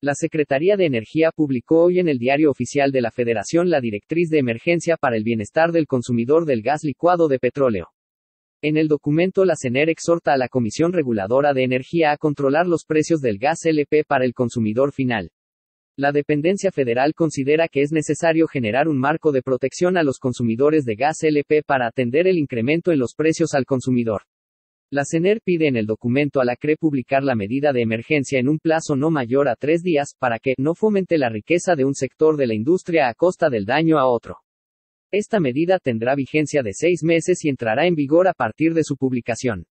La Secretaría de Energía publicó hoy en el Diario Oficial de la Federación la Directriz de Emergencia para el Bienestar del Consumidor del Gas Licuado de Petróleo. En el documento, la CENER exhorta a la Comisión Reguladora de Energía a controlar los precios del gas LP para el consumidor final. La dependencia federal considera que es necesario generar un marco de protección a los consumidores de gas LP para atender el incremento en los precios al consumidor. La CENER pide en el documento a la CRE publicar la medida de emergencia en un plazo no mayor a tres días para que no fomente la riqueza de un sector de la industria a costa del daño a otro. Esta medida tendrá vigencia de seis meses y entrará en vigor a partir de su publicación.